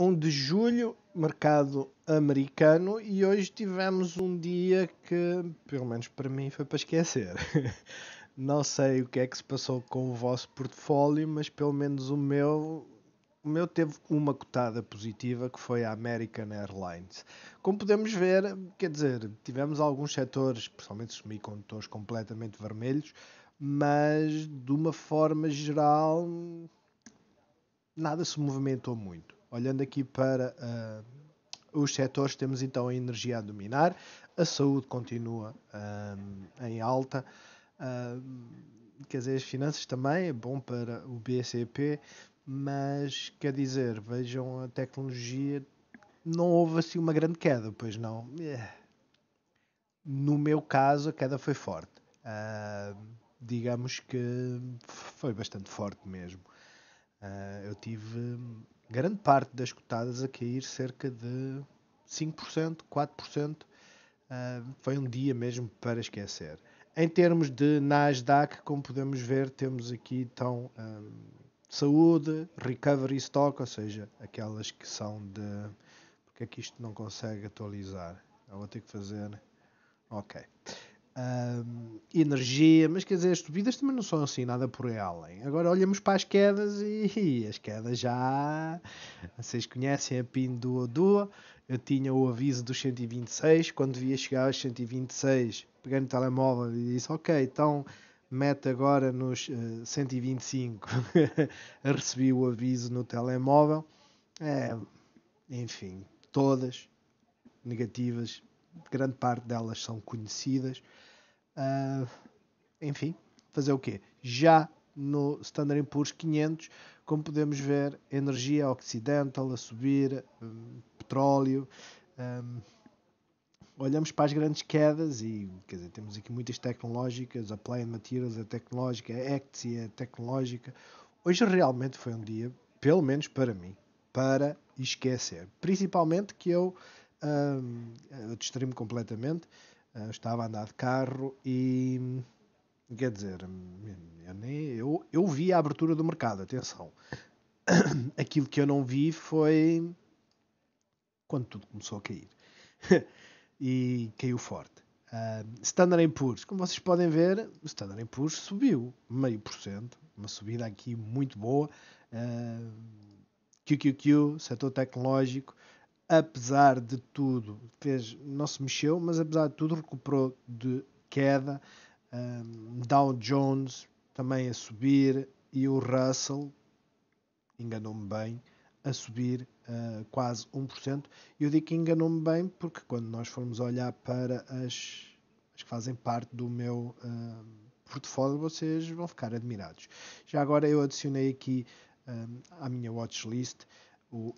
1 de julho, mercado americano, e hoje tivemos um dia que, pelo menos para mim, foi para esquecer. Não sei o que é que se passou com o vosso portfólio, mas pelo menos o meu, o meu teve uma cotada positiva, que foi a American Airlines. Como podemos ver, quer dizer, tivemos alguns setores, principalmente semicondutores, completamente vermelhos, mas de uma forma geral, nada se movimentou muito. Olhando aqui para uh, os setores, temos então a energia a dominar, a saúde continua uh, em alta, uh, quer dizer, as finanças também é bom para o BCP, mas quer dizer, vejam a tecnologia, não houve assim uma grande queda, pois não. No meu caso, a queda foi forte. Uh, digamos que foi bastante forte mesmo. Uh, eu tive grande parte das cotadas a cair cerca de 5%, 4%. Uh, foi um dia mesmo para esquecer. Em termos de Nasdaq, como podemos ver, temos aqui então um, ah, saúde, recovery stock, ou seja, aquelas que são de. Porque é que isto não consegue atualizar? Eu vou ter que fazer. Ok uh, energia, mas quer dizer, as subidas também não são assim nada por aí além. Agora olhamos para as quedas e, e as quedas já. Vocês conhecem a PIN do Odua. Eu tinha o aviso dos 126, quando via chegar aos 126, peguei no telemóvel e disse: Ok, então mete agora nos uh, eh, 125. Recebi o aviso no telemóvel. É, enfim, todas negativas, grande parte delas são conhecidas. Uh, enfim, fazer o quê? Já no Standard Poor's 500, como podemos ver, energia ocidental a subir, um, petróleo. Um, olhamos para as grandes quedas e quer dizer, temos aqui muitas tecnológicas, a Plain Materials é tecnológica, a Ecti é tecnológica. Hoje realmente foi um dia, pelo menos para mim, para esquecer. Principalmente que eu, hum, eu distraí-me completamente. Eh, eu estava a andar de carro e. Quer dizer, eu, nem, eu, eu vi a abertura do mercado, atenção. Aquilo que eu não vi foi quando tudo começou a cair. e caiu forte. Uh, Standard Poor's, como vocês podem ver, o Standard Poor's subiu meio por cento, uma subida aqui muito boa. Uh, eh, QQQ, setor tecnológico, apesar de tudo, fez, não se mexeu, mas apesar de tudo recuperou de queda. Um, Dow Jones também a subir e o Russell, enganou-me bem, a subir uh, quase 1%. E eu digo que enganou-me bem porque quando nós formos olhar para as, as que fazem parte do meu uh, portfólio, vocês vão ficar admirados. Já agora eu adicionei aqui um, ah, à minha watchlist o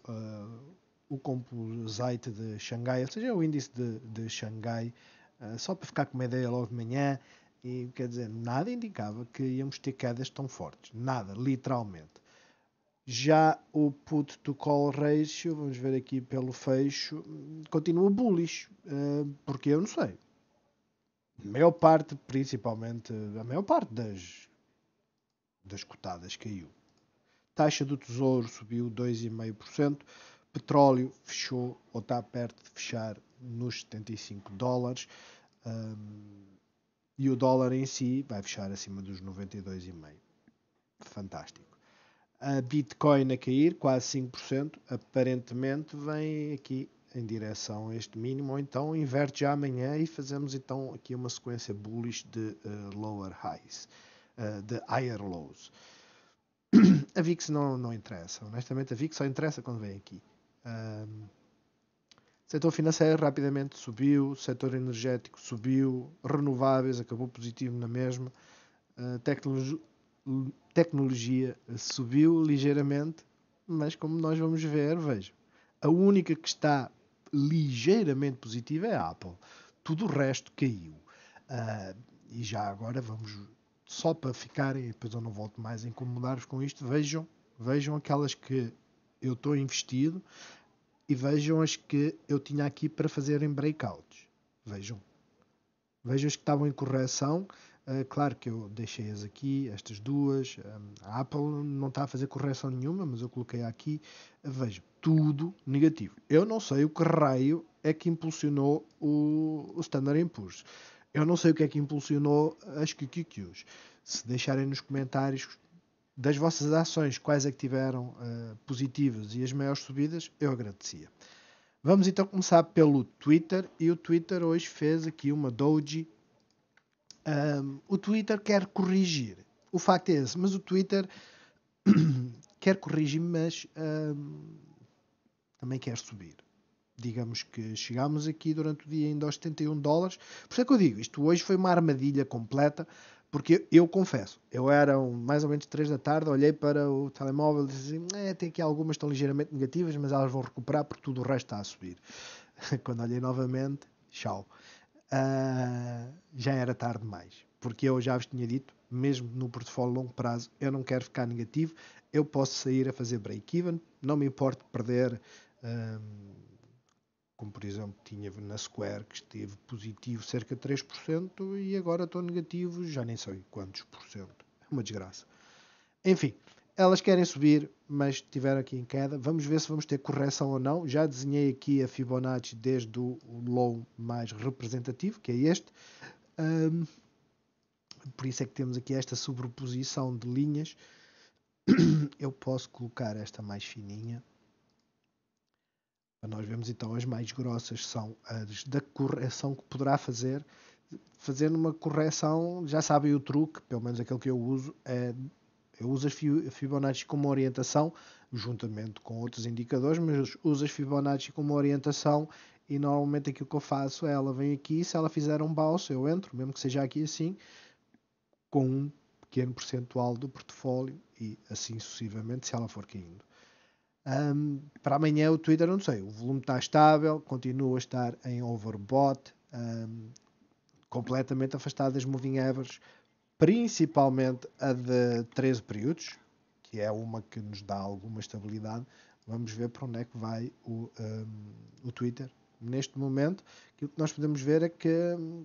o Composite de Xangai, ou seja, é o índice de, de Xangai, uh, só para ficar com uma ideia logo de manhã, e quer dizer, nada indicava que íamos ter quedas tão fortes, nada, literalmente. Já o put to call ratio, vamos ver aqui pelo fecho, continua bullish, uh, porque eu não sei. A maior parte, principalmente, a maior parte das, das cotadas caiu. Taxa do Tesouro subiu 2,5% petróleo fechou ou está perto de fechar nos 75 dólares um, e o dólar em si vai fechar acima dos 92,5. Fantástico. A Bitcoin a cair quase 5%, aparentemente vem aqui em direção a este mínimo, ou então inverte já amanhã e fazemos então aqui uma sequência bullish de uh, lower highs, uh, de higher lows. a VIX não, não interessa, honestamente a VIX só interessa quando vem aqui. Um, setor financeiro rapidamente subiu, setor energético subiu, renováveis acabou positivo na mesma, uh, tecnologia subiu ligeiramente, mas como nós vamos ver, veja, a única que está ligeiramente positiva é a Apple. Tudo o resto caiu. Uh, e já agora vamos, só para ficarem, depois eu não volto mais a incomodar-vos com isto, vejam, vejam aquelas que eu estou investido e vejam as que eu tinha aqui para fazerem breakouts. Vejam. Vejam as que estavam em correção. Uh, claro que eu deixei as aqui, estas duas. Um, ah, a Apple não está a fazer correção nenhuma, mas eu coloquei aqui. Uh, vejam, tudo negativo. Eu não sei o que raio é que impulsionou o, o Standard Poor's. Eu não sei o que é que impulsionou as QQQs. Se deixarem nos comentários das vossas ações, quais é que tiveram uh, positivas e as maiores subidas, eu agradecia. Vamos então começar pelo Twitter e o Twitter hoje fez aqui uma doji. Um, o Twitter quer corrigir, o facto é esse, mas o Twitter quer corrigir, mas um, também quer subir. Digamos que chegámos aqui durante o dia ainda aos 71 dólares. Por isso é que eu digo, isto hoje foi uma armadilha completa porque eu confesso, eu era um, mais ou menos 3 da tarde, olhei para o telemóvel e disse assim, eh, tem aqui algumas estão ligeiramente negativas, mas elas vão recuperar porque tudo o resto está a subir. Quando olhei novamente, tchau. Uh, já era tarde demais. Porque eu já vos tinha dito, mesmo no portfólio longo prazo, eu não quero ficar negativo, eu posso sair a fazer break-even, não me importo perder... Ah, como por exemplo tinha na Square, que esteve positivo cerca de 3%, e agora estou negativo, já nem sei quantos por cento. É uma desgraça. Enfim, elas querem subir, mas estiveram aqui em queda. Vamos ver se vamos ter correção ou não. Já desenhei aqui a Fibonacci desde o low mais representativo, que é este. Um, por isso é que temos aqui esta sobreposição de linhas. Eu posso colocar esta mais fininha nós vemos então as mais grossas são as da correção que poderá fazer. Fazendo uma correção, já sabem o truque, pelo menos aquele que eu uso, é, eu uso as Fibonacci como orientação, juntamente com outros indicadores, mas uso as Fibonacci como orientação e normalmente aquilo que eu faço é ela vem aqui, se ela fizer um balso, eu entro, mesmo que seja aqui assim, com um pequeno percentual do portfólio e assim sucessivamente se ela for caindo. Um, para amanhã o Twitter, não sei, o volume está estável, continua a estar em overbought, um, completamente afastado das moving averages, principalmente a de 13 períodos, que é uma que nos dá alguma estabilidade. Vamos ver para onde é que vai o, um, o Twitter. Neste momento, aquilo que nós podemos ver é que,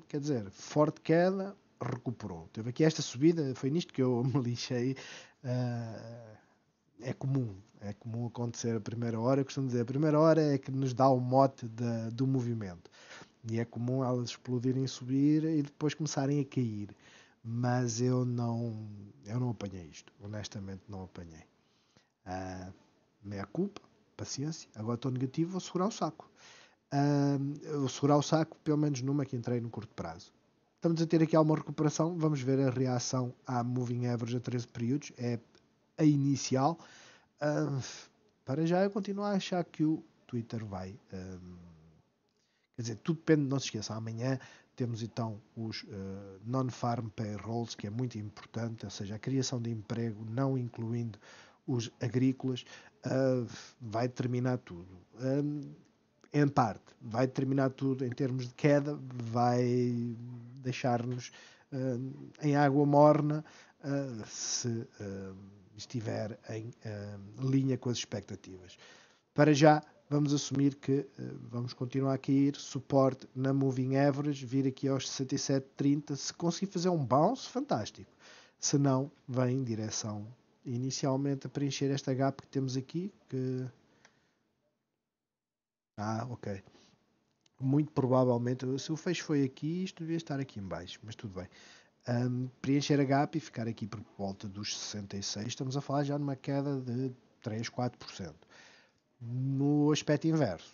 quer dizer, forte queda, recuperou. Teve aqui esta subida, foi nisto que eu me lixei. Uh, é comum, é comum acontecer a primeira hora. Eu costumo dizer, a primeira hora é que nos dá o mote do movimento. E é comum elas explodirem, subir e depois começarem a cair. Mas eu não, eu não apanhei isto. Honestamente, não apanhei. Uh, ah, meia é culpa, paciência. Agora estou negativo, vou segurar o saco. Uh, vou segurar o saco, pelo menos numa que entrei no curto prazo. Estamos a ter aqui alguma recuperação. Vamos ver a reação à Moving Average a 13 períodos. É a inicial. Uh, para já eu continuo a achar que o Twitter vai. Um, quer dizer, tudo depende, não se esqueça, amanhã temos então os uh, non-farm payrolls, que é muito importante, ou seja, a criação de emprego, não incluindo os agrícolas, uh, vai determinar tudo. Um, em parte, vai determinar tudo em termos de queda, vai deixar-nos uh, em água morna ah, se estiver em ehm, linha com as expectativas. Para já, vamos assumir que uh, vamos continuar aqui a ir, suporte na moving average, vir aqui aos 67,30, se conseguir fazer um bounce, fantástico. Se não, vem em direção inicialmente a preencher esta gap que temos aqui, que... Ah, ok. Muito provavelmente, se o fecho foi aqui, isto devia estar aqui em baixo, mas tudo bem um, preencher a gap e ficar aqui por volta dos 66, estamos a falar já numa queda de 3, 4%. No aspecto inverso,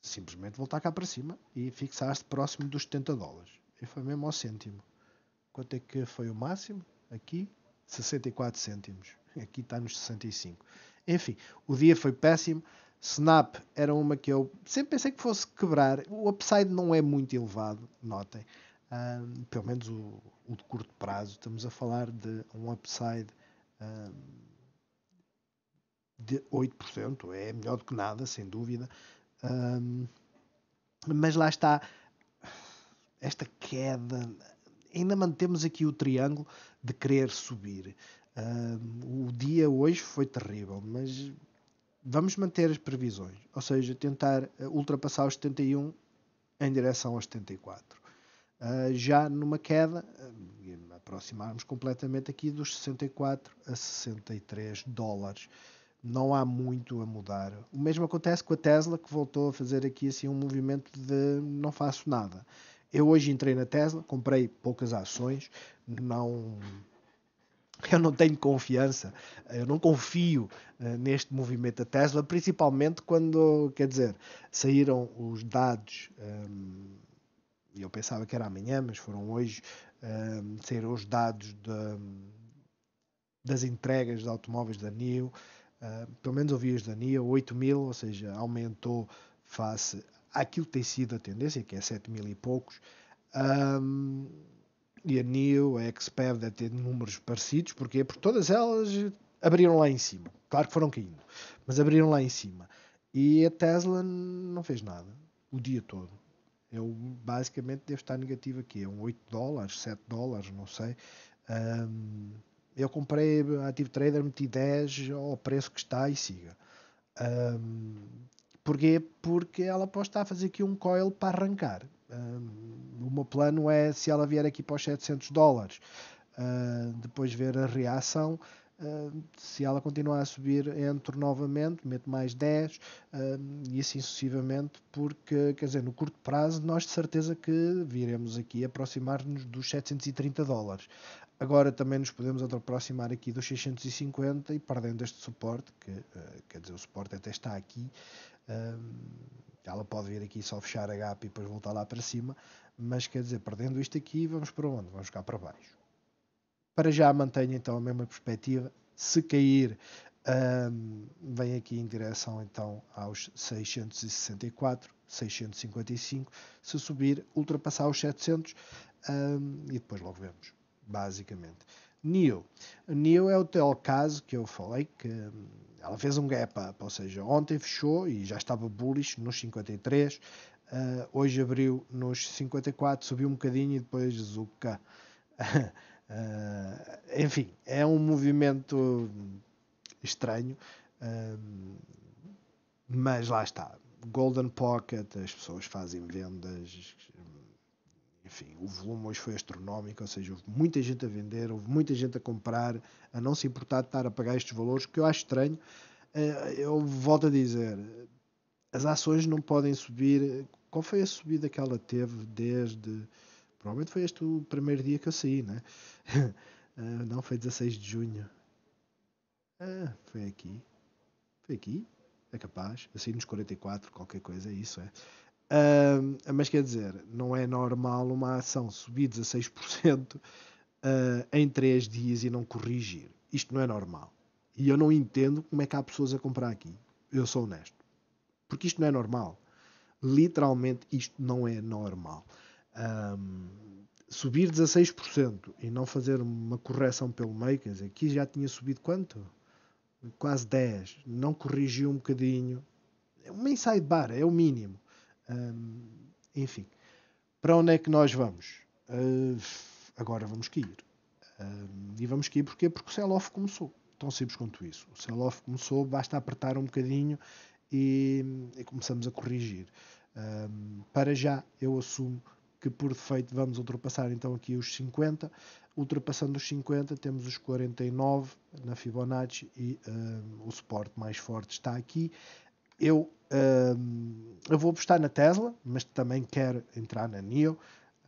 simplesmente voltar cá para cima e fixar-se próximo dos 70 dólares. E foi mesmo ao cêntimo. Quanto é que foi o máximo? Aqui, 64 cêntimos. Aqui está nos 65. Enfim, o dia foi péssimo. Snap era uma que eu sempre pensei que fosse quebrar. O upside não é muito elevado, notem pelo menos o, o, de curto prazo, estamos a falar de um upside um, de 8%, é melhor do que nada, sem dúvida, um, mas lá está esta queda. Ainda mantemos aqui o triângulo de querer subir. o dia hoje foi terrível, mas vamos manter as previsões, ou seja, tentar eh, ultrapassar os 71 em direção aos 74 uh, já numa queda, uh, aproximarmos completamente aqui dos 64 a 63 dólares. Não há muito a mudar. O mesmo acontece com a Tesla, que voltou a fazer aqui assim um movimento de não faço nada. Eu hoje entrei na Tesla, comprei poucas ações, não eu não tenho confiança, eu não confio uh, neste movimento da Tesla, principalmente quando, quer dizer, saíram os dados um, eu pensava que era amanhã, mas foram hoje, um, os dados de, das entregas de automóveis da NIO, uh, pelo menos ouvi os da NIO, 8 mil, ou seja, aumentou face àquilo que tem sido a tendência, que é 7 mil e poucos. Um, e a NIO, a XPEV deve ter números parecidos, porque por todas elas abriram lá em cima. Claro que foram caindo, mas abriram lá em cima. E a Tesla não fez nada o dia todo eu é basicamente devo estar negativo aqui, é um 8 dólares, 7 dólares, não sei. Um, eu comprei Active ah, Trader, meti 10 ao preço que está e siga. Um, porquê? Porque ela pode estar a fazer aqui um coil para arrancar. Um, o meu plano é se ela vier aqui para os 700 dólares, uh, depois ver a reação. Ah, se ela continuar a subir, entro novamente, meto mais 10 uh, ah, e assim sucessivamente, porque, quer dizer, no curto prazo, nós de certeza que viremos aqui aproximar-nos dos 730 dólares. Agora também nos podemos aproximar aqui dos 650 e perdendo este suporte, que uh, quer dizer, o suporte até está aqui. ela pode vir aqui só fechar a gap e depois voltar lá para cima, mas quer dizer, perdendo isto aqui, vamos para onde? Vamos cá para baixo para já mantenho então a mesma perspectiva. Se cair, um, vem aqui em direção então aos 664, 655. Se subir, ultrapassar os 700 um, e depois logo vemos, basicamente. NIO. NIO é o tal caso que eu falei que hum, ela fez um gap up, ou seja, ontem fechou e já estava bullish nos 53, uh, hum, hoje abriu nos 54, subiu um bocadinho e depois zuca. Uh, enfim, é um movimento estranho, uh, mas lá está. Golden Pocket, as pessoas fazem vendas, enfim, o volume hoje foi astronómico, ou seja, houve muita gente a vender, houve muita gente a comprar, a não se importar de estar a pagar estes valores, que eu acho estranho. Ah, eu volto a dizer, as ações não podem subir. Qual foi a subida que ela teve desde Provavelmente foi este o primeiro dia que eu saí, né? Ah, não, foi 16 de junho. Ah, foi aqui. Foi aqui? É capaz. Eu saí nos 44, qualquer coisa, é isso é. Uh, mas quer dizer, não é normal uma ação subir 16% uh, ah, em 3 dias e não corrigir. Isto não é normal. E eu não entendo como é que há pessoas a comprar aqui. Eu sou honesto. Porque isto não é normal. Literalmente, isto não é normal. Um, subir 16% e não fazer uma correção pelo meio, quer dizer, aqui já tinha subido quanto? Quase 10, não corrigiu um bocadinho. É uma inside bar, é o mínimo. Um, enfim, para onde é que nós vamos? Uh, agora vamos cair. Um, e vamos cair porquê? Porque o sell-off começou. Tão simples quanto isso. O sell-off começou, basta apertar um bocadinho e, e começamos a corrigir. para já, eu assumo que por defeito vamos ultrapassar então aqui os 50. Ultrapassando os 50, temos os 49 na Fibonacci e um, o suporte mais forte está aqui. Eu, um, eu vou apostar na Tesla, mas também quero entrar na NIO.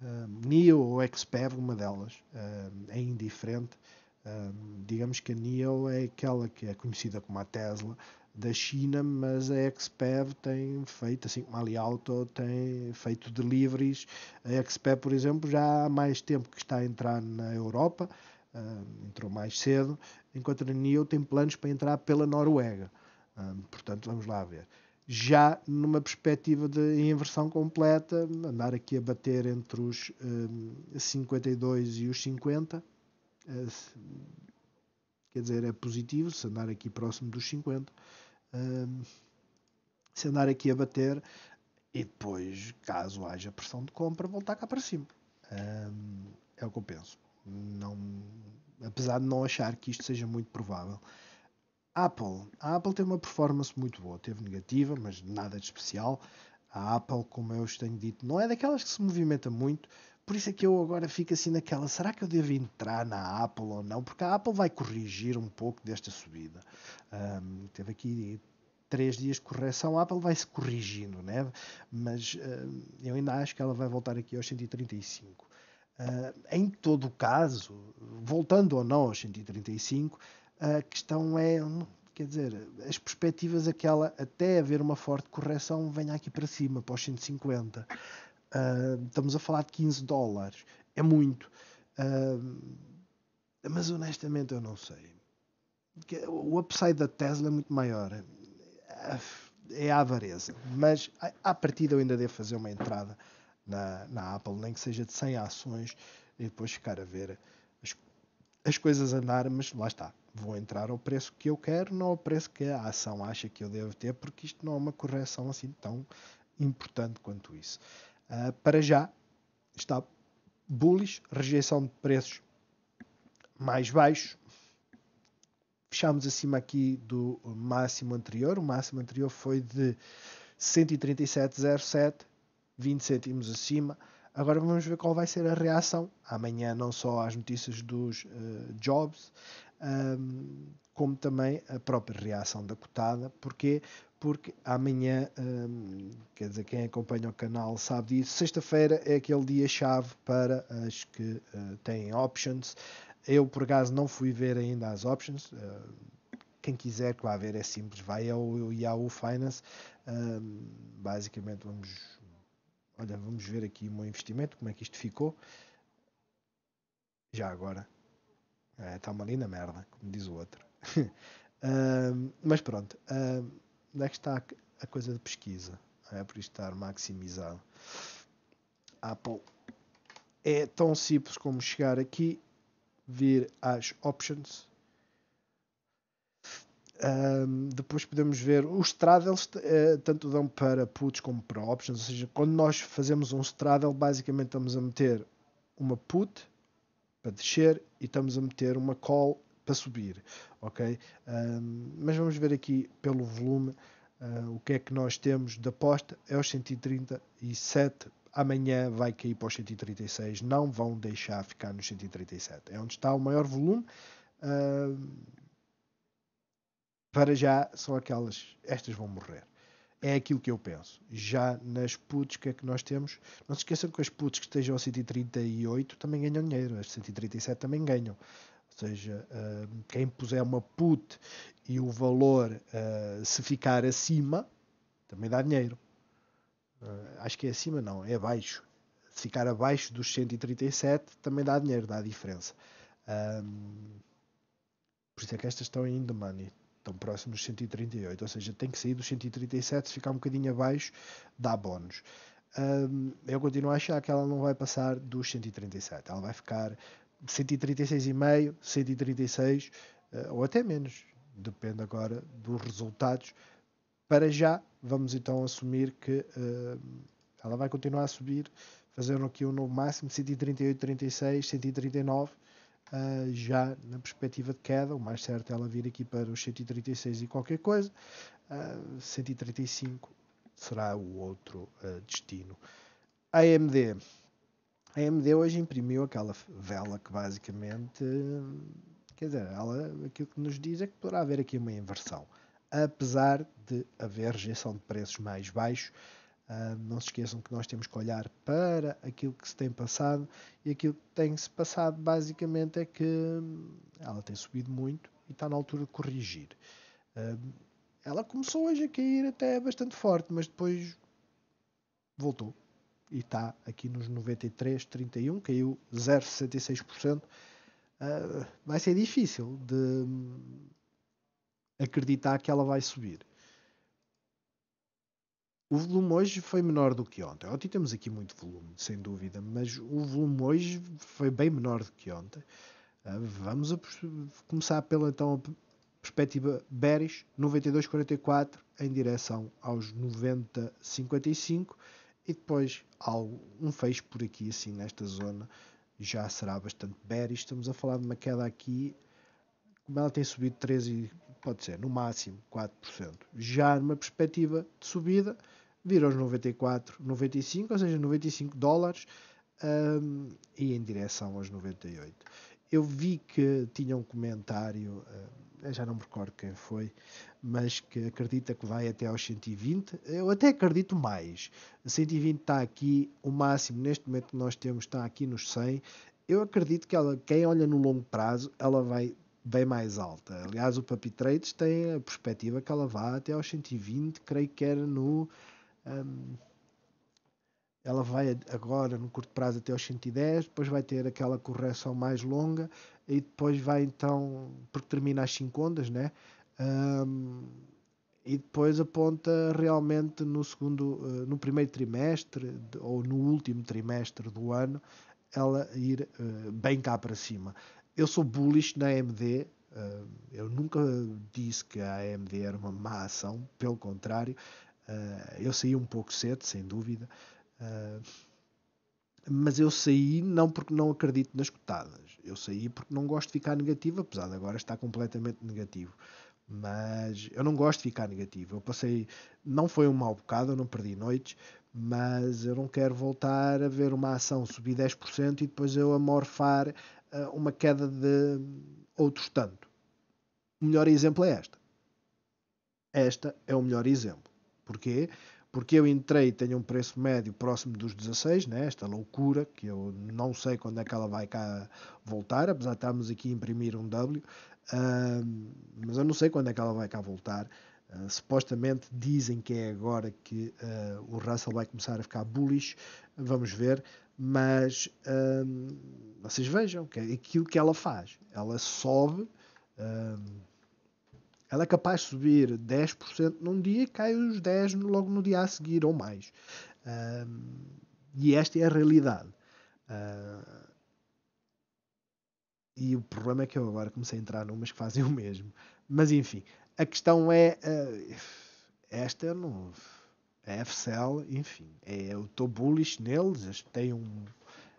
Um, NIO ou XPEV, uma delas, hum, é indiferente. Hum, digamos que a NIO é aquela que é conhecida como a Tesla, da China, mas a Expev tem feito, assim como a Ali Auto tem feito deliveries. A Expev, por exemplo, já há mais tempo que está a entrar na Europa, uh, entrou mais cedo, enquanto a NIO tem planos para entrar pela Noruega. Uh, portanto, vamos lá ver. Já numa perspectiva de inversão completa, andar aqui a bater entre os 52 ah, e os 50, uh, quer dizer, é positivo se andar aqui próximo dos 50 um, se andar aqui a bater e depois, caso haja pressão de compra, voltar cá para cima. Um, é o que eu penso. Não, apesar de não achar que isto seja muito provável. Apple. A Apple teve uma performance muito boa. Teve negativa, mas nada de especial. A Apple, como eu os tenho dito, não é daquelas que se movimenta muito. Por isso é que eu agora fico assim naquela, será que eu devo entrar na Apple ou não? Porque a Apple vai corrigir um pouco desta subida. Um, teve aqui três dias de correção, a Apple vai se corrigindo, né? mas um, eu ainda acho que ela vai voltar aqui aos 135. Uh, ah, em todo o caso, voltando ou não aos 135, a questão é, hum, quer dizer, as perspectivas aquela é até haver uma forte correção venha aqui para cima, para os 150. Uh, estamos a falar de 15 dólares. É muito. Uh, mas honestamente eu não sei. É, o upside da Tesla é muito maior. É a avareza. Mas à partida eu ainda devo fazer uma entrada na, na Apple, nem que seja de 100 ações e depois ficar a ver as, as coisas andar. Mas lá está. Vou entrar ao preço que eu quero, não ao preço que a ação acha que eu devo ter, porque isto não é uma correção assim tão importante quanto isso. Uh, para já está bullish, rejeição de preços mais baixos. Fechámos acima aqui do máximo anterior. O máximo anterior foi de 137,07, 20 cêntimos acima. Agora vamos ver qual vai ser a reação amanhã, não só às notícias dos uh, jobs, um, ah, como também a própria reação da cotada. Porquê? porque amanhã, hum, quer dizer, quem acompanha o canal sabe disso, sexta-feira é aquele dia-chave para as que uh, têm options. Eu, por acaso, não fui ver ainda as options. Uh, quem quiser que vá ver é simples, vai ao Yahoo Finance. Hum, basicamente, vamos, olha, vamos ver aqui o meu investimento, como é que isto ficou. Já agora. Está é, tá uma linda merda, como diz o outro. Hum, mas pronto onde é que está a coisa de pesquisa? É por estar maximizado. Apple ah, é tão simples como chegar aqui, vir às options. Um, depois podemos ver os straddles uh, eh, tanto dão para puts como para options, ou seja, quando nós fazemos um straddle, basicamente estamos a meter uma put para descer e estamos a meter uma call para subir, ok? mas vamos ver aqui pelo volume uh, o que é que nós temos da aposta, é os 137, amanhã vai cair para os 136, não vão deixar ficar nos 137, é onde está o maior volume, uh, para já são aquelas, estas vão morrer. É aquilo que eu penso. Já nas puts que é que nós temos, não se esqueçam que as puts que estejam a 138 também ganham dinheiro, as 137 também ganham. Ou seja, hum, quem puser uma put e o valor, hum, se ficar acima, também dá dinheiro. Hum, acho que é acima, não, é abaixo. Se ficar abaixo dos 137, também dá dinheiro, dá diferença. Por isso é que estas estão em the money. Estão próximos dos 138, ou seja, tem que sair dos 137, se ficar um bocadinho abaixo, dá bónus. eu continuo a achar que ela não vai passar dos 137, ela vai ficar 136,5, 136 eh, ou até menos, depende agora dos resultados. Para já, vamos então assumir que eh, ela vai continuar a subir, fazendo aqui um novo máximo, 138,36, 139. Uh, já na perspectiva de queda, o mais certo é ela vir aqui para os 136 e qualquer coisa, uh, eh, 135 será o outro uh, destino. AMD a AMD hoje imprimiu aquela vela que basicamente. Quer dizer, ela, aquilo que nos diz é que poderá haver aqui uma inversão. Apesar de haver rejeição de preços mais baixos, ah, não se esqueçam que nós temos que olhar para aquilo que se tem passado e aquilo que tem-se passado basicamente é que ela tem subido muito e está na altura de corrigir. Ah, ela começou hoje a cair até bastante forte, mas depois voltou e está aqui nos 93,31, caiu 0,66%. Uh, ah, vai ser difícil de hum, acreditar que ela vai subir. O volume hoje foi menor do que ontem. Ontem temos aqui muito volume, sem dúvida, mas o volume hoje foi bem menor do que ontem. Uh, vamos a, começar pela então perspectiva bearish 92,44 em direção aos 90,55 e depois algo, um fecho por aqui, assim, nesta zona, já será bastante bearish. Estamos a falar de uma queda aqui, como ela tem subido 13, pode ser, no máximo 4%. Já numa perspectiva de subida, vira aos 94, 95, ou seja, 95 dólares um, e em direção aos 98. Eu vi que tinha um comentário. Um, já não me recordo quem foi, mas que acredita que vai até aos 120. Eu até acredito mais. 120 está aqui, o máximo neste momento que nós temos está aqui nos 100. Eu acredito que ela, quem olha no longo prazo, ela vai bem mais alta. Aliás, o Papi Trades tem a perspectiva que ela vá até aos 120, creio que era no. Um, ela vai agora no curto prazo até aos 110, depois vai ter aquela correção mais longa e depois vai então, porque termina as 5 ondas, né? Um, e depois aponta realmente no segundo, eh, no primeiro trimestre ou no último trimestre do ano, ela ir uh, bem cá para cima. Eu sou bullish na AMD, uh, eh, eu nunca disse que a AMD era uma má ação, pelo contrário, eu saí um pouco cedo, sem dúvida, ah, mas eu saí não porque não acredito nas cotadas, eu saí porque não gosto de ficar negativo, apesar de agora estar completamente negativo. Mas eu não gosto de ficar negativo. Eu passei, não foi um mau bocado, eu não perdi noites, mas eu não quero voltar a ver uma ação subir 10% e depois eu amorfar uh, uma queda de outros tanto. O melhor exemplo é esta. Esta é o melhor exemplo. Porquê? porque eu entrei e tenho um preço médio próximo dos 16, né? esta loucura, que eu não sei quando é que ela vai cá voltar, apesar de estarmos aqui a imprimir um W, uh, mas eu não sei quando é que ela vai cá voltar. Uh, supostamente dizem que é agora que uh, o Russell vai começar a ficar bullish, vamos ver, mas vocês vejam que é aquilo que ela faz, ela sobe ela é capaz de subir 10% num dia e cai os 10% logo no dia a seguir ou mais. e esta é a realidade. Uh, e o problema é que eu agora comecei a entrar numas que fazem o mesmo. Mas enfim, a questão é. Uh, esta não. A FCL, enfim, é, eu estou bullish neles, eles têm um.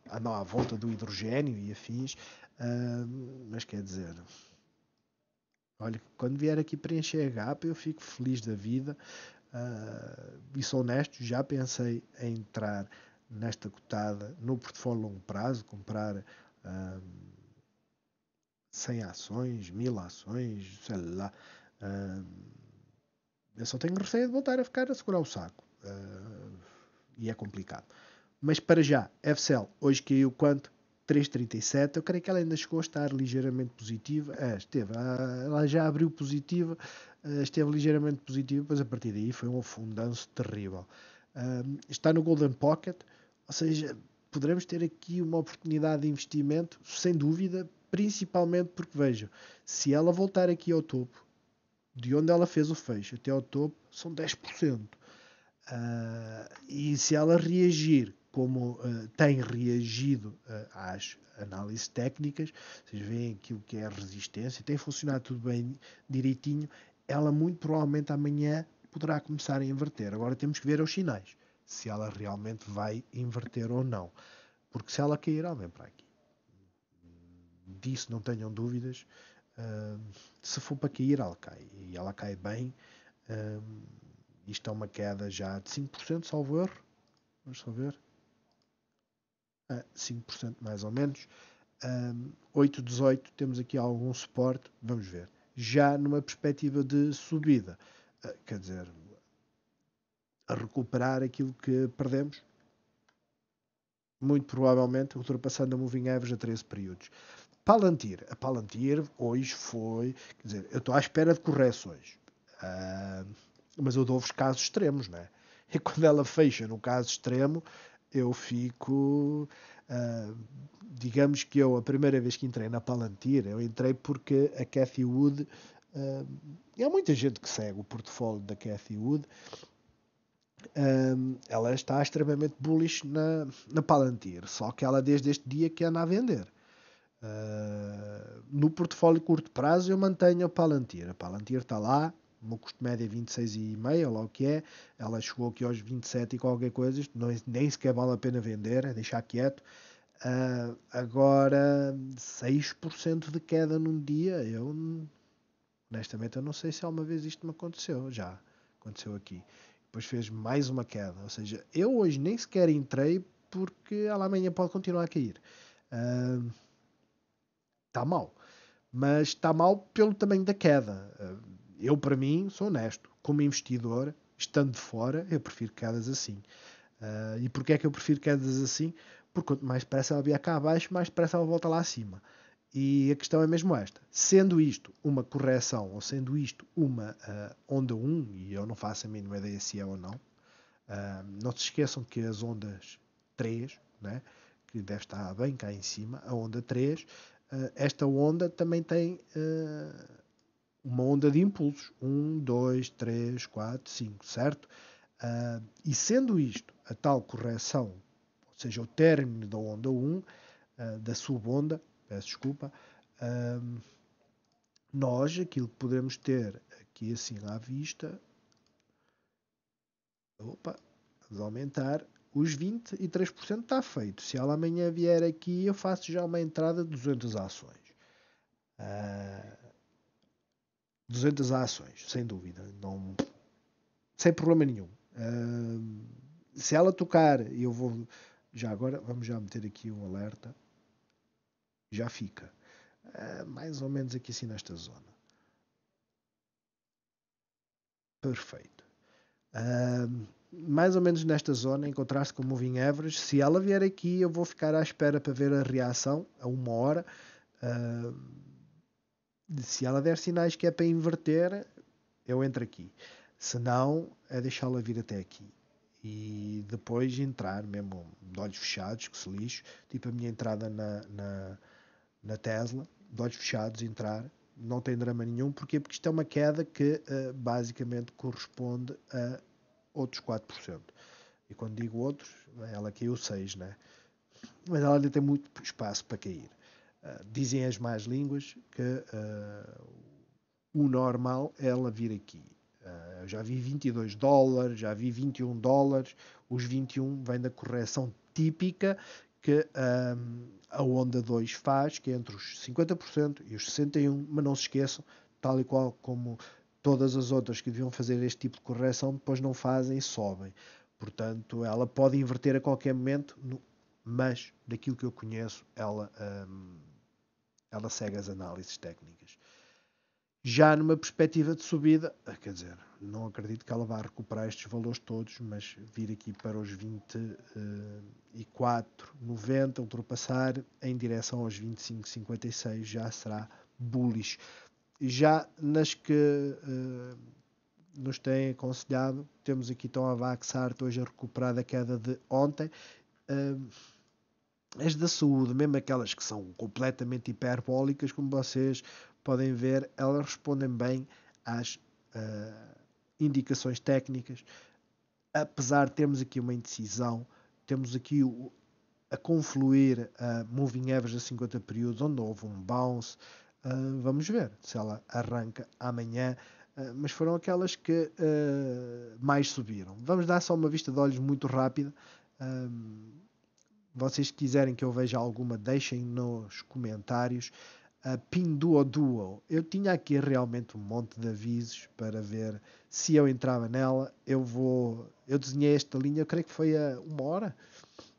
a à volta do hidrogênio e afins, uh, mas quer dizer, Olha, quando vier aqui preencher a gap, eu fico feliz da vida uh, e sou honesto, já pensei em entrar nesta cotada no portfólio a longo prazo, comprar uh, ah, 100 ações, 1000 ações, sei lá. Uh, eu só tenho receio de voltar a ficar a segurar o saco. Uh, e é complicado. Mas para já, FCL, hoje caiu quanto? 3,37. Eu creio que ela ainda chegou a estar ligeiramente positiva. É, ah, esteve, ela já abriu positiva, ah, esteve ligeiramente positiva, pois a partir daí foi um afundanço terrível. está no Golden Pocket, ou seja, poderemos ter aqui uma oportunidade de investimento, sem dúvida, principalmente porque vejam, se ela voltar aqui ao topo, de onde ela fez o fecho até ao topo, são 10%. Ah, e se ela reagir como uh, eh, tem reagido uh, às análises técnicas, vocês veem aquilo que é a resistência, tem funcionado tudo bem direitinho, ela muito provavelmente amanhã poderá começar a inverter. Agora temos que ver os sinais, se ela realmente vai inverter ou não. Porque se ela cair, ela vem para aqui. Disso não tenham dúvidas. Uh, se for para cair, ela cai. E ela cai bem. Uh, isto é uma queda já de 5%, salvo erro. Vamos só ver a 5% mais ou menos. Um, 8,18 temos aqui algum suporte, vamos ver. Já numa perspectiva de subida, uh, quer dizer, a recuperar aquilo que perdemos, muito provavelmente ultrapassando a moving average a 13 períodos. Palantir, a Palantir hoje foi, quer dizer, eu estou à espera de correções, uh, mas eu dou-vos casos extremos, né E quando ela fecha no caso extremo, eu fico. Uh, digamos que eu, a primeira vez que entrei na Palantir, eu entrei porque a Cathy Wood. Uh, há muita gente que segue o portfólio da Cathy Wood. Ah, ela está extremamente bullish na, na Palantir, só que ela desde este dia que anda a vender. Uh, no portfólio curto prazo eu mantenho a Palantir. A Palantir está lá, uma custo médio 26,5, é lá o que é, ela chegou aqui aos 27 e qualquer coisa, isto não, é, nem sequer vale a pena vender, é deixar quieto. Uh, agora, 6% de queda num dia, eu honestamente eu não sei se alguma vez isto me aconteceu, já aconteceu aqui. Depois fez mais uma queda, ou seja, eu hoje nem sequer entrei porque ela amanhã pode continuar a cair. Está ah, uh, mal, mas está mal pelo tamanho da queda. Uh, eu, para mim, sou honesto. Como investidor, estando de fora, eu prefiro quedas assim. Uh, e porquê é que eu prefiro quedas assim? Porque quanto mais depressa ela vier cá abaixo, mais depressa ela volta lá acima. E a questão é mesmo esta. Sendo isto uma correção ou sendo isto uma uh, onda 1, e eu não faço a mínima ideia se é ou não, uh, não se esqueçam que as ondas 3, né, que deve estar bem cá em cima, a onda 3, esta onda também tem uma onda de impulsos. Um, dois, três, quatro, cinco, certo? Uh, e sendo isto a tal correção, ou seja, o término da onda 1, um, uh, da subonda, peço desculpa, uh, nós aquilo que podemos ter aqui assim à vista, opa, vamos aumentar, os 23% está feito. Se ela amanhã vier aqui, eu faço já uma entrada de 200 ações. Uh, 200 ações, sem dúvida, não, sem problema nenhum. Uh, se ela tocar, eu vou. Já agora, vamos já meter aqui um alerta. Já fica. Uh, mais ou menos aqui assim nesta zona. Perfeito. Uh, mais ou menos nesta zona, encontrar-se com o Moving Average, se ela vier aqui, eu vou ficar à espera para ver a reação a uma hora. Uh, se ela der sinais que é para inverter, eu entro aqui. Se não, é deixá-la vir até aqui. E depois entrar, mesmo de olhos fechados, que se lixo, tipo a minha entrada na, na, na Tesla, de olhos fechados, entrar, não tem drama nenhum. Porquê? Porque isto é uma queda que uh, basicamente corresponde a outros 4%. E quando digo outros, ela caiu 6%, né? mas ela ainda tem muito espaço para cair. Ah, dizem as más línguas que ah, o normal é ela vir aqui. Ah, eu já vi 22 dólares, já vi 21 dólares. Os 21 vêm da correção típica que a Onda 2 faz, que é entre os 50% e os 61%, mas não se esqueçam, tal e qual como todas as outras que deviam fazer este tipo de correção, depois não fazem e sobem. Portanto, ela pode inverter a qualquer momento, mas daquilo que eu conheço, ela ela segue as análises técnicas. Já numa perspectiva de subida, ah, quer dizer, não acredito que ela vá recuperar estes valores todos, mas vir aqui para os 24,90, ah, ultrapassar em direção aos 25,56 já será bullish. Já nas que uh, nos têm aconselhado, temos aqui então a Vaxart hoje a recuperar da queda de ontem. Uh, as da saúde, mesmo aquelas que são completamente hiperbólicas, como vocês podem ver, elas respondem bem às uh, indicações técnicas, apesar de termos aqui uma indecisão, temos aqui o, a confluir a ah, moving average a 50 períodos, onde houve um bounce. Uh, vamos ver se ela arranca amanhã. Uh, mas foram aquelas que uh, mais subiram. Vamos dar só uma vista de olhos muito rápida vocês quiserem que eu veja alguma, deixem nos comentários. A Pinduo Duo. Eu tinha aqui realmente um monte de avisos para ver se eu entrava nela. Eu vou. Eu desenhei esta linha, eu creio que foi a uma hora.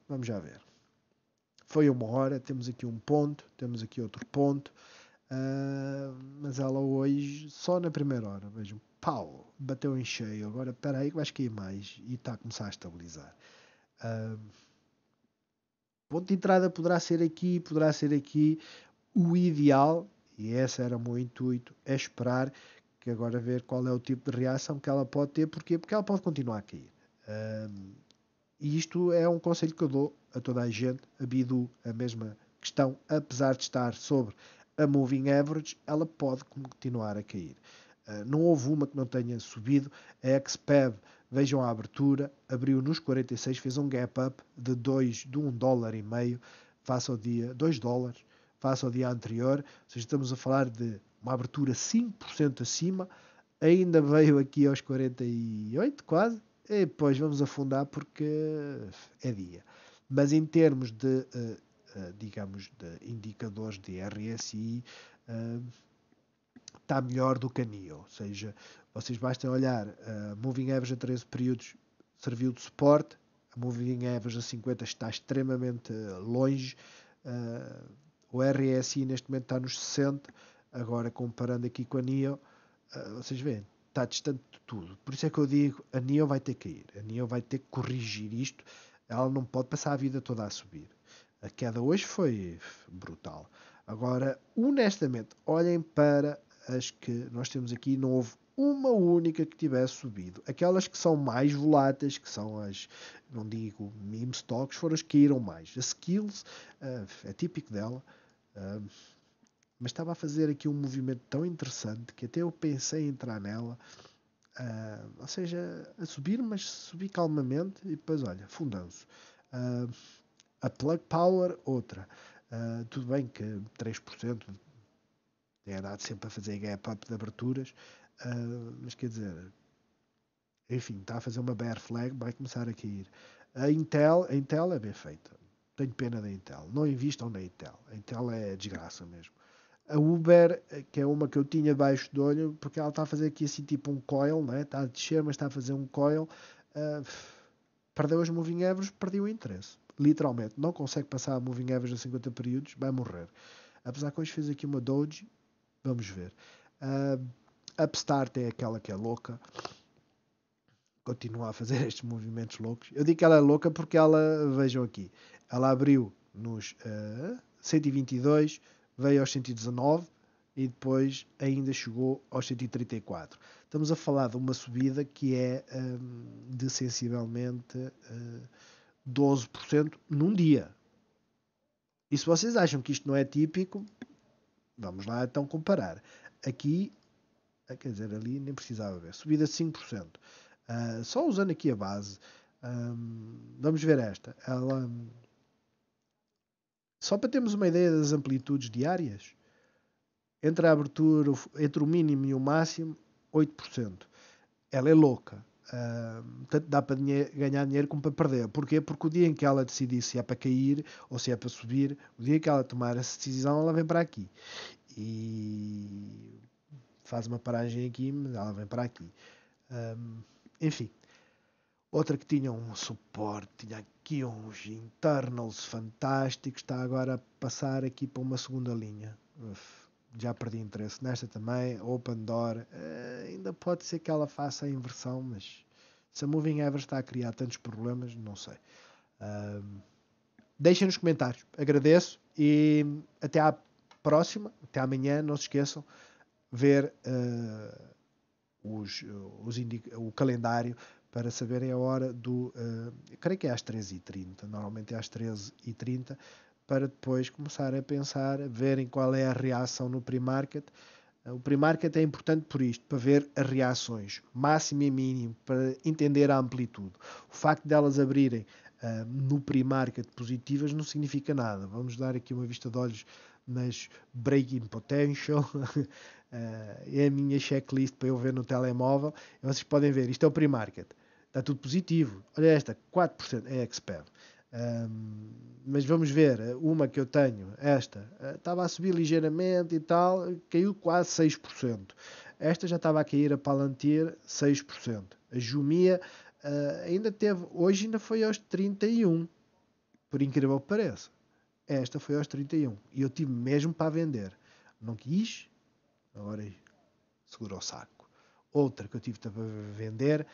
Vamos já ver. Foi uma hora, temos aqui um ponto, temos aqui outro ponto. Uh, mas ela hoje, só na primeira hora, vejam, pau, bateu em cheio. Agora, espera aí que vais cair mais e está a começar a estabilizar. Uh, ponto de entrada poderá ser aqui, poderá ser aqui. O ideal, e esse era o meu intuito, é esperar que agora ver qual é o tipo de reação que ela pode ter, porquê? porque ela pode continuar a cair. Um, e isto é um conselho que eu dou a toda a gente, a Bidu, a mesma questão, apesar de estar sobre a moving average, ela pode continuar a cair. Uh, não houve uma que não tenha subido, a XPEB Vejam a abertura, abriu nos 46, fez um gap up de 2, de 1 um dólar e meio face ao dia, 2 dólares face ao dia anterior, ou seja, estamos a falar de uma abertura 5% acima, ainda veio aqui aos 48 quase, e depois vamos afundar porque é dia. Mas em termos de, eh, eh, digamos, de indicadores de RSI, eh, está melhor do que a NIO. Ou seja, vocês bastem olhar a eh, Moving Average a 13 períodos serviu de suporte, a Moving Average a 50 está extremamente eh, longe, uh, o RSI neste momento está nos 60, agora comparando aqui com a NIO, uh, vocês veem, está distante de tudo. Por isso é que eu digo, a NIO vai ter que cair, a NIO vai ter que corrigir isto, ela não pode passar a vida toda a subir. A queda hoje foi brutal. Agora, honestamente, olhem para as que nós temos aqui, não houve uma única que tivesse subido. Aquelas que são mais voláteis, que são as, não digo meme stocks, foram as que caíram mais. A Skills ah, é típico dela, ah, mas estava a fazer aqui um movimento tão interessante que até eu pensei em entrar nela. Ah, ou seja, a subir, mas subir calmamente e depois, olha, fundanço. a Plug Power, outra. Uh, tudo bem que 3% tem andado sempre a fazer gap-up de aberturas, uh, mas quer dizer, enfim, está a fazer uma bear flag, vai começar a cair. A Intel, a Intel é bem feita. Tenho pena da Intel. Não invistam na Intel. A Intel é desgraça mesmo. A Uber, que é uma que eu tinha baixo de olho, porque ela está a fazer aqui assim tipo um coil, né? está a descer, mas está a fazer um coil. Uh, perdeu as moving average, perdeu o interesse. Literalmente, não consegue passar a moving average a 50 períodos, vai morrer. Apesar que hoje fez aqui uma Doge, Vamos ver. Uh, Upstart é aquela que é louca. Continua a fazer estes movimentos loucos. Eu digo que ela é louca porque ela, vejam aqui, ela abriu nos uh, ah, 122, veio aos 119 e depois ainda chegou aos 134. Estamos a falar de uma subida que é um, de sensivelmente uh, ah, 12% num dia. E se vocês acham que isto não é típico, Vamos lá então comparar. Aqui, eh, quer dizer, ali nem precisava ver, subida de 5%. Uh, só usando aqui a base, um, ehm, vamos ver esta. Ela, um, só para termos uma ideia das amplitudes diárias, entre a abertura, entre o mínimo e o máximo, 8%. Ela é louca tanto dá para dinheiro, ganhar dinheiro como para perder. Porquê? Porque o dia em que ela decidir se é para cair ou se é para subir, o dia em que ela tomar essa decisão, ela vem para aqui. E faz uma paragem aqui, mas ela vem para aqui. Um, enfim. Outra que tinha um suporte, tinha aqui uns internals fantásticos, está agora a passar aqui para uma segunda linha. Uf já perdi interesse nesta também. Open Door, uh, ainda pode ser que ela faça a inversão, mas se a Moving Average está a criar tantos problemas, não sei. Uh, deixem nos comentários, agradeço e até à próxima, até amanhã. Não se esqueçam ver uh, os, os o calendário para saberem a hora do. Eh, creio que é às 13h30, normalmente é às 13h30 para depois começar a pensar, a verem qual é a reação no pre-market. Eh, o pre-market é importante por isto, para ver as reações, máximo e mínimo, para entender a amplitude. O facto delas de abrirem uh, no pre-market positivas não significa nada. Vamos dar aqui uma vista de olhos nas Breaking Potential, uh, é a minha checklist para eu ver no telemóvel. Vocês podem ver, isto é o pre-market, está tudo positivo. Olha esta, 4% é expert. Um, mas vamos ver, uma que eu tenho, esta, eh, estava a subir ligeiramente e tal, caiu quase 6%. Esta já estava a cair a Palantir 6%. A Jumia uh, ainda teve, hoje ainda foi aos 31, por incrível que pareça. Esta foi aos 31 e eu tive mesmo para vender. Não quis, agora segurou o saco. Outra que eu tive para vender,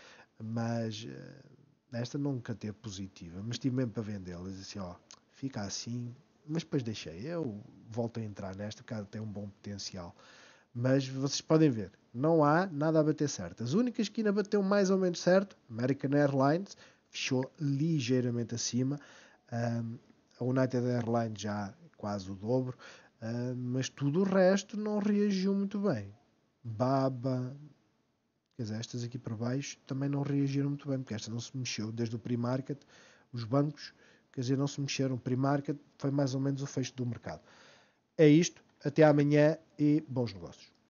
mas uh, nesta nunca teve positiva, mas estive mesmo para vendê-la. Disse assim, ó, fica assim, mas depois deixei. Eu volto a entrar nesta, porque tem um bom potencial. Mas vocês podem ver, não há nada a bater certo. As únicas que ainda bateu mais ou menos certo, American Airlines, fechou ligeiramente acima. Um, a United Airlines já quase o dobro. mas tudo o resto não reagiu muito bem. Baba, Quer dizer, estas aqui para baixo também não reagiram muito bem, porque esta não se mexeu desde o pre-market, os bancos, quer dizer, não se mexeram. O pre-market foi mais ou menos o fecho do mercado. É isto, até amanhã e bons negócios.